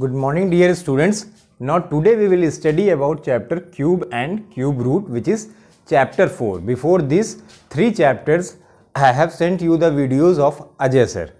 Good morning dear students. Now today we will study about chapter cube and cube root which is chapter 4. Before this three chapters I have sent you the videos of Ajay sir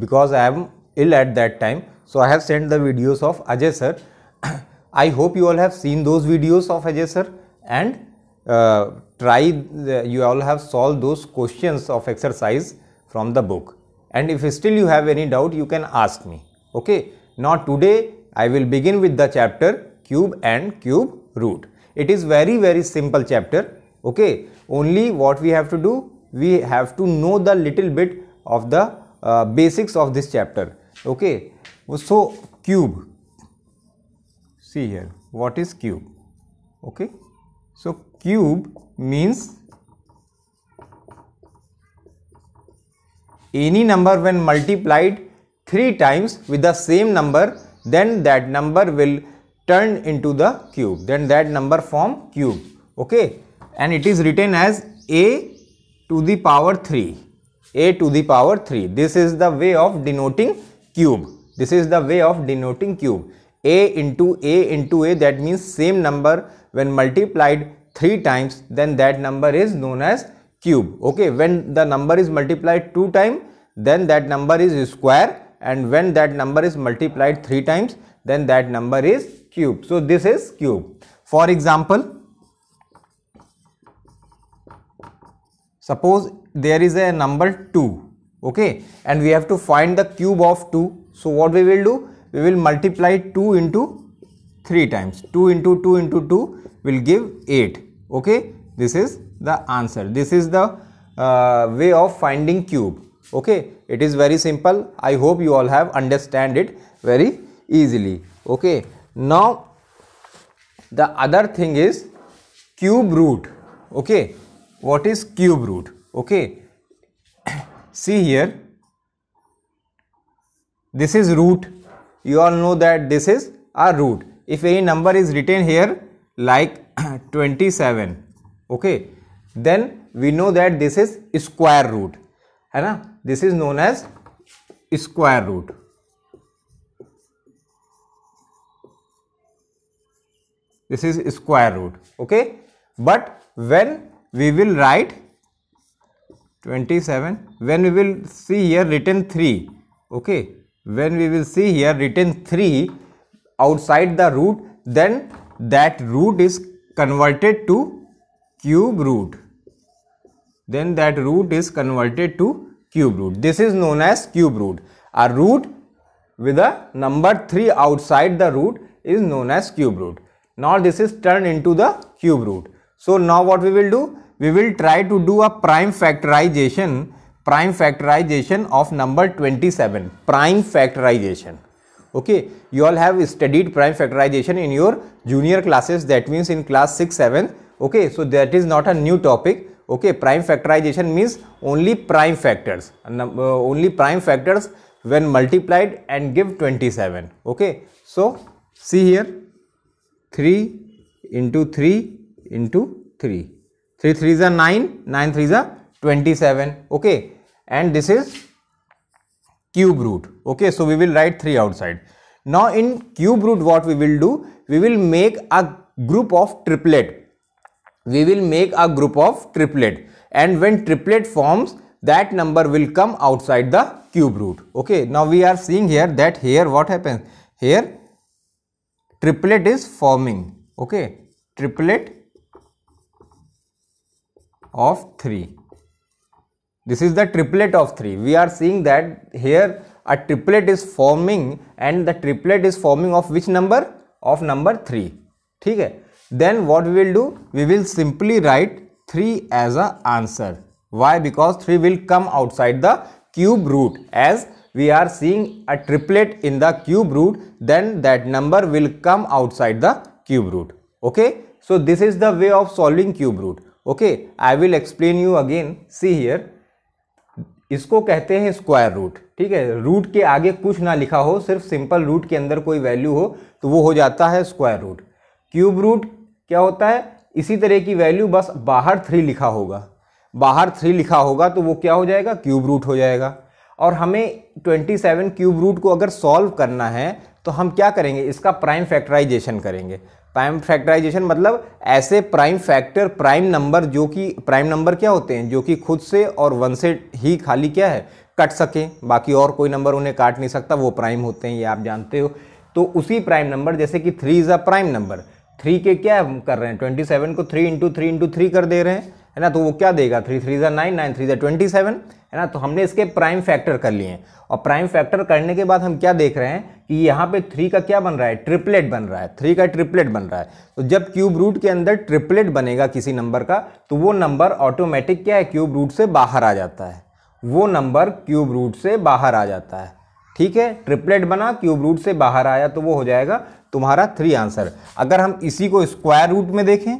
because I am ill at that time. So I have sent the videos of Ajay sir. I hope you all have seen those videos of Ajay sir and uh, try the, uh, you all have solved those questions of exercise from the book and if still you have any doubt you can ask me okay now today I will begin with the chapter cube and cube root. It is very very simple chapter. Okay, only what we have to do, we have to know the little bit of the uh, basics of this chapter. Okay, so cube. See here, what is cube? Okay, so cube means any number when multiplied 3 times with the same number then that number will turn into the cube then that number form cube okay and it is written as a to the power 3 a to the power 3 this is the way of denoting cube this is the way of denoting cube a into a into a that means same number when multiplied 3 times then that number is known as cube okay when the number is multiplied 2 times then that number is square and when that number is multiplied 3 times then that number is cube. So, this is cube. For example, suppose there is a number 2 okay and we have to find the cube of 2. So, what we will do? We will multiply 2 into 3 times 2 into 2 into 2 will give 8 okay this is the answer this is the uh, way of finding cube okay it is very simple i hope you all have understand it very easily okay now the other thing is cube root okay what is cube root okay see here this is root you all know that this is a root if any number is written here like 27 okay then we know that this is square root है ना this is known as square root this is square root okay but when we will write 27 when we will see here written 3 okay when we will see here written 3 outside the root then that root is converted to cube root then that root is converted to cube root. This is known as cube root. A root with a number 3 outside the root is known as cube root. Now this is turned into the cube root. So now what we will do? We will try to do a prime factorization, prime factorization of number 27, prime factorization. Okay, you all have studied prime factorization in your junior classes that means in class 6, 7. Okay, so that is not a new topic okay prime factorization means only prime factors uh, only prime factors when multiplied and give 27 okay so see here 3 into 3 into 3 3 3 is a 9 9 3 is a 27 okay and this is cube root okay so we will write 3 outside now in cube root what we will do we will make a group of triplet we will make a group of triplet and when triplet forms that number will come outside the cube root okay now we are seeing here that here what happens here triplet is forming okay triplet of 3 this is the triplet of 3 we are seeing that here a triplet is forming and the triplet is forming of which number of number 3 ठीक है then what we will do? We will simply write 3 as a answer. Why? Because 3 will come outside the cube root as we are seeing a triplet in the cube root then that number will come outside the cube root. Okay. So this is the way of solving cube root. Okay. I will explain you again. See here. इसको कहते हैं square root ठीक है root के आगे कुछ ना लिखा हो सिर्फ सिंपल रूट के अंदर कोई वैल्यू हो तो वो हो जाता है स्क्वायर रूट क्यूब रूट क्या होता है इसी तरह की वैल्यू बस बाहर थ्री लिखा होगा बाहर थ्री लिखा होगा तो वो क्या हो जाएगा क्यूब रूट हो जाएगा और हमें 27 क्यूब रूट को अगर सॉल्व करना है तो हम क्या करेंगे इसका प्राइम फैक्टराइजेशन करेंगे प्राइम फैक्टराइजेशन मतलब ऐसे प्राइम फैक्टर प्राइम नंबर जो कि प्राइम नंबर क्या होते हैं जो कि खुद से और वन से ही खाली क्या है कट सकें बाकी और कोई नंबर उन्हें काट नहीं सकता वो प्राइम होते हैं ये आप जानते हो तो उसी प्राइम नंबर जैसे कि three is a prime number three के क्या हम कर रहे हैं ट्वेंटी सेवन को three into three into three कर दे रहे हैं है ना तो वो क्या देगा थ्री थ्री ज़ा नाइन नाइन थ्री ज़ा ट्वेंटी सेवन है ना तो हमने इसके प्राइम फैक्टर कर लिए हैं और प्राइम फैक्टर करने के बाद हम क्या देख रहे हैं कि यहाँ पे थ्री का क्या बन रहा है ट्रिपलेट बन रहा है थ्री का ट्रिपलेट बन रहा है तो जब क्यूब रूट के अंदर ट्रिपलेट बनेगा किसी नंबर का तो वो नंबर ऑटोमेटिक क्या है क्यूब रूट से बाहर आ जाता है वो नंबर क्यूब रूट से बाहर आ जाता है ठीक है ट्रिपलेट बना क्यूब रूट से बाहर आया तो वो हो जाएगा तुम्हारा थ्री आंसर अगर हम इसी को स्क्वायर रूट में देखें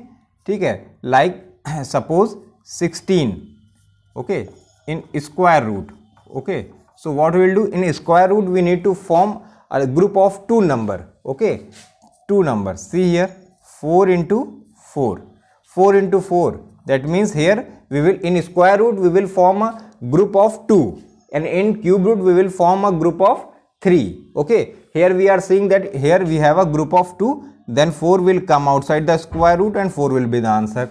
ठीक है like suppose sixteen okay in square root okay so what will do in square root we need to form a group of two number okay two number see here four into four four into four that means here we will in square root we will form a group of two and in cube root we will form a group of three okay here we are seeing that here we have a group of 2 then 4 will come outside the square root and 4 will be the answer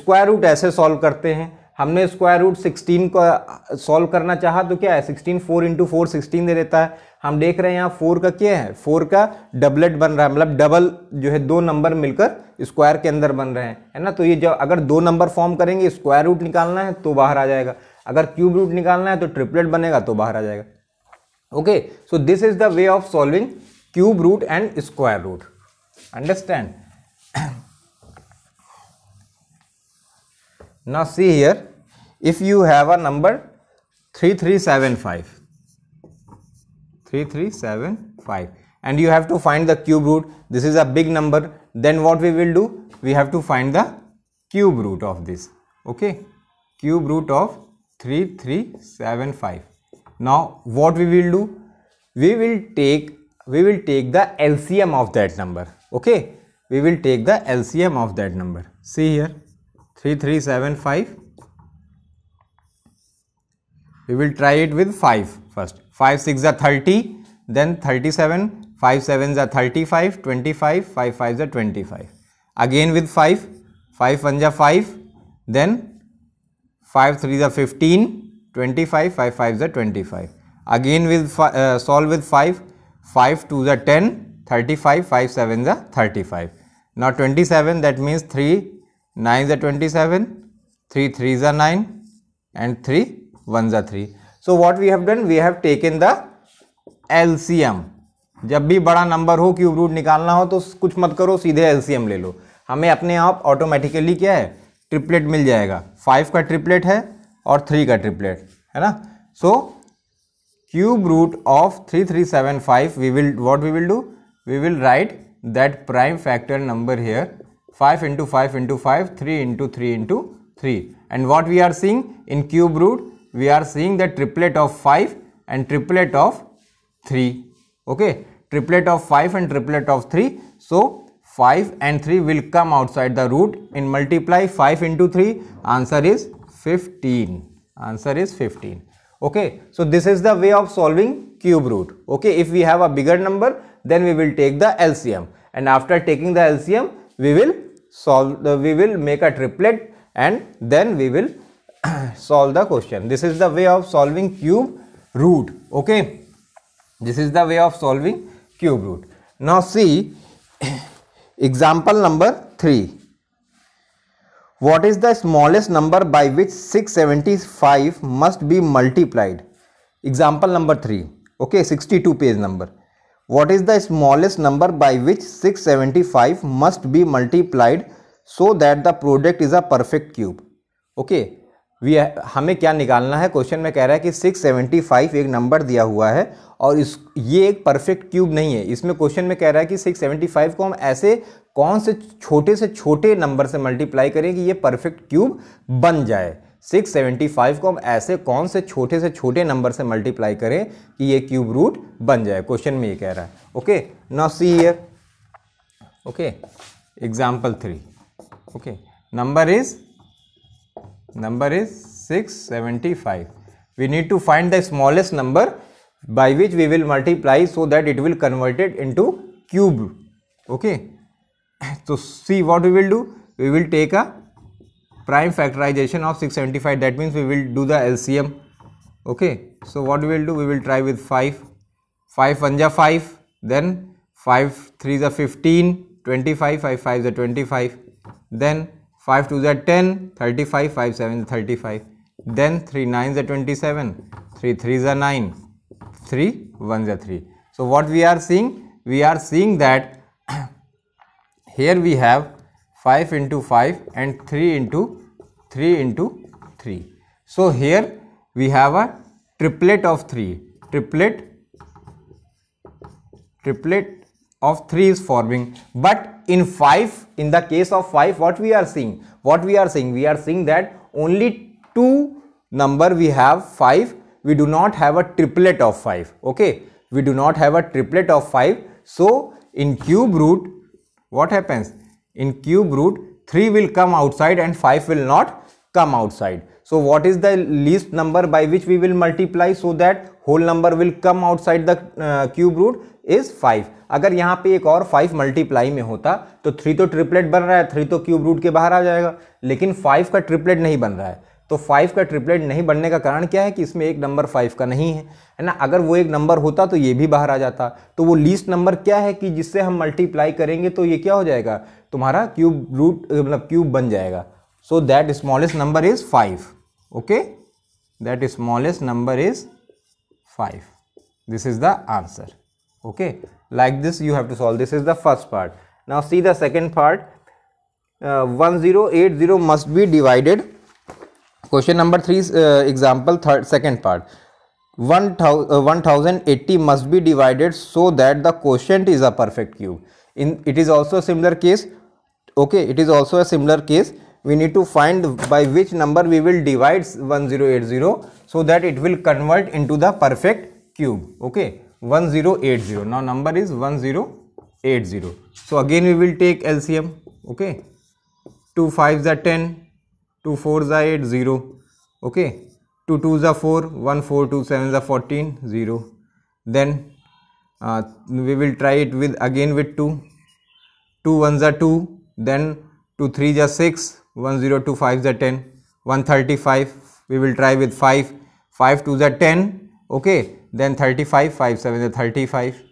square root ऐसे solve करते हैं हमने square root 16 को solve uh, करना चाहा तो क्या है 16 4 इंटू फोर सिक्सटीन दे देता है हम देख रहे हैं यहाँ 4 का क्या है 4 का डबलेट बन रहा है मतलब डबल जो है दो नंबर मिलकर स्क्वायर के अंदर बन रहे हैं है ना तो ये जब अगर दो नंबर फॉर्म करेंगे स्क्वायर रूट निकालना है तो बाहर आ जाएगा अगर क्यूब रूट निकालना है तो ट्रिपलेट बनेगा तो बाहर आ जाएगा okay so this is the way of solving cube root and square root understand now see here if you have a number 3375 3375 and you have to find the cube root this is a big number then what we will do we have to find the cube root of this okay cube root of 3375 now what we will do we will take we will take the lcm of that number okay we will take the lcm of that number see here 3375 we will try it with 5 first 5 6 are 30 then 37 5 7s are 35 25 5 5s are 25 again with 5 5 1s are 5 then 5 3s are 15 twenty five five five ज़ा twenty five again with solve with five five two ज़ा ten thirty five five seven जै thirty five ना twenty seven that means three nine जै twenty seven three three जै nine and three one जै three so what we have done we have taken the L C M जब भी बड़ा number हो cube root निकालना हो तो कुछ मत करो सीधे एल सी एम ले लो हमें अपने आप ऑटोमेटिकली क्या है ट्रिपलेट मिल जाएगा फाइव का ट्रिपलेट है Or three का ट्रिपलेट है ना so cube root of three we will five we will what we will do we will write that prime factor number here into into five into five three into and what we are seeing in cube root we are seeing the triplet of 5 and triplet of 3 okay triplet of 5 and triplet of 3 so 5 and 3 will come outside the root in multiply 5 into 3 answer is 15 answer is 15 okay so this is the way of solving cube root okay if we have a bigger number then we will take the LCM and after taking the LCM we will solve the, we will make a triplet and then we will solve the question this is the way of solving cube root okay this is the way of solving cube root now see example number 3 what is the smallest number by which 675 must be multiplied? Example number 3. Okay, 62 page number. What is the smallest number by which 675 must be multiplied so that the product is a perfect cube? Okay, we हमें क्या निकालना है question में कह रहा है कि 675 एक नंबर दिया हुआ है और इस ये एक परफेक्ट क्यूब नहीं है इसमें क्वेश्चन में कह रहा है कि 675 को हम ऐसे कौन से छोटे से छोटे नंबर से मल्टीप्लाई करें कि ये परफेक्ट क्यूब बन जाए 675 को हम ऐसे कौन से छोटे से छोटे नंबर से मल्टीप्लाई करें कि ये क्यूब रूट बन जाए क्वेश्चन में ये कह रहा है okay now see here okay example three okay number is number is 675 we need to find the smallest number by which we will multiply so that it will convert it into cube okay so see what we will do we will take a prime factorization of 675 that means we will do the LCM okay so what we will do we will try with 5 5 1 5 then 5 3 is a 15 25 5 5 is a 25 then 5 to the 10, 35, 5 7s 35. Then 3 9s are 27, 3 3s are 9, 3 1s are 3. So, what we are seeing? We are seeing that here we have 5 into 5 and 3 into 3 into 3. So, here we have a triplet of 3, triplet, triplet of 3 is forming, but in 5, in the case of 5, what we are seeing? What we are seeing? We are seeing that only 2 number we have 5. We do not have a triplet of 5. Okay. We do not have a triplet of 5. So, in cube root, what happens? In cube root, 3 will come outside and 5 will not come outside. So what is the least number by which we will multiply so that whole number will come outside the cube root is five अगर यहाँ पे एक और five multiply में होता तो three तो triplet बन रहा है थ्री तो क्यूब रूट के बाहर आ जाएगा लेकिन फाइव का ट्रिपलेट नहीं बन रहा है तो फाइव का ट्रिपलेट नहीं बनने का कारण क्या है कि इसमें एक नंबर फाइव का नहीं है है ना अगर वो एक नंबर होता तो ये भी बाहर आ जाता तो वो लीस्ट नंबर क्या है कि जिससे हम मल्टीप्लाई करेंगे तो ये क्या हो जाएगा तुम्हारा क्यूब रूट मतलब क्यूब बन जाएगा So that smallest number is 5. Okay. That smallest number is 5. This is the answer. Okay. Like this you have to solve. This is the first part. Now see the second part. Uh, 1080 must be divided. Question number 3 uh, example third second part. 1080 uh, must be divided so that the quotient is a perfect cube in it is also a similar case okay it is also a similar case we need to find by which number we will divide 1080 so that it will convert into the perfect cube okay 1080 now number is 1080 so again we will take lcm okay 2 5s are 10 2 4s are 8 0 okay 2 2s are 4 1 4 2 7s are 14 0 then uh, we will try it with again with 2 2 1s are 2 then 2 3s are 6 1025 is a 10 135 we will try with 5 5 2 is a 10 okay then 35 5 7 is a 35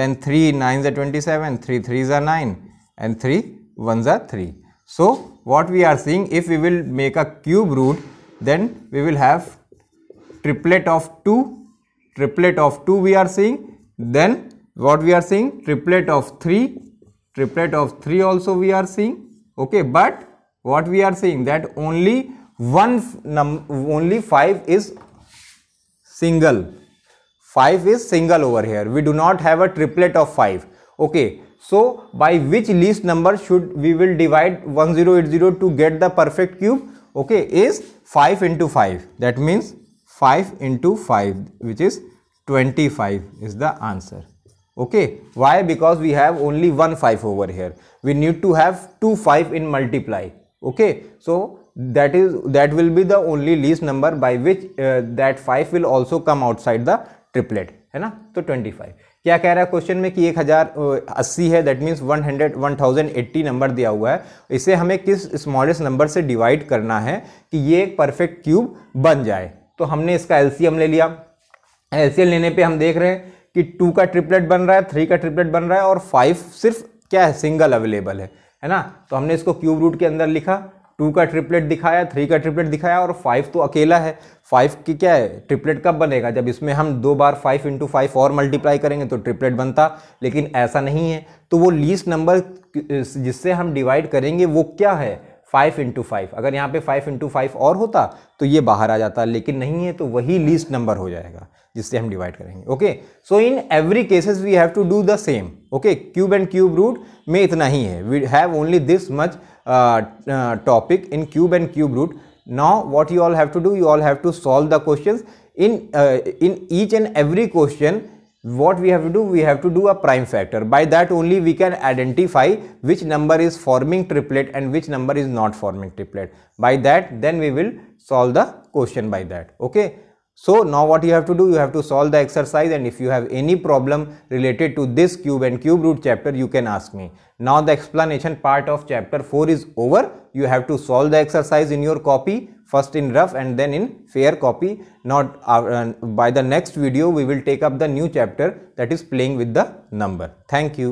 then 3 9 is a 27 3 3 is a 9 and 3 1 is a 3 so what we are seeing if we will make a cube root then we will have triplet of 2 triplet of 2 we are seeing then what we are seeing triplet of 3 triplet of 3 also we are seeing okay but what we are saying that only one num only 5 is single 5 is single over here we do not have a triplet of 5 okay so by which least number should we will divide 1080 to get the perfect cube okay is 5 into 5 that means 5 into 5 which is 25 is the answer okay why because we have only one 5 over here we need to have two 5 in multiply okay so that is that will be the only least number by which that five will will come outside the triplet है ना तो twenty five क्या कह रहा है question में कि एक हज़ार अस्सी है that means one one hundred thousand eighty number दिया हुआ है इसे हमें किस स्मॉलेस्ट नंबर से डिवाइड करना है कि ये एक परफेक्ट क्यूब बन जाए तो हमने इसका एलसीएम ले लिया एलसीएम लेने पे हम देख रहे हैं कि टू का ट्रिपलेट बन रहा है थ्री का ट्रिपलेट बन रहा है और फाइव सिर्फ क्या है सिंगल अवेलेबल है है ना तो हमने इसको क्यूब रूट के अंदर लिखा टू का ट्रिपलेट दिखाया थ्री का ट्रिपलेट दिखाया और फाइव तो अकेला है फाइव की क्या है ट्रिपलेट कब बनेगा जब इसमें हम दो बार फाइव इंटू फाइव और मल्टीप्लाई करेंगे तो ट्रिपलेट बनता लेकिन ऐसा नहीं है तो वो लीस्ट नंबर जिससे हम डिवाइड करेंगे वो क्या है फाइव इंटू फाइव अगर यहाँ पे फाइव इंटू फाइव और होता तो ये बाहर आ जाता लेकिन नहीं है तो वही लीस्ट नंबर हो जाएगा जिससे हम डिवाइड करेंगे okay so in every cases we have to do the same okay cube and cube root में इतना ही है we have only this much topic in cube and cube root now what you all have to do you all have to solve the question in in each and every question what we have to do we have to do a prime factor by that only we can identify which number is forming triplet and which number is not forming triplet by that then we will solve the question by that okay so now what you have to do you have to solve the exercise and if you have any problem related to this cube and cube root chapter you can ask me now the explanation part of chapter 4 is over you have to solve the exercise in your copy first in rough and then in fair copy not uh, by the next video we will take up the new chapter that is playing with the number thank you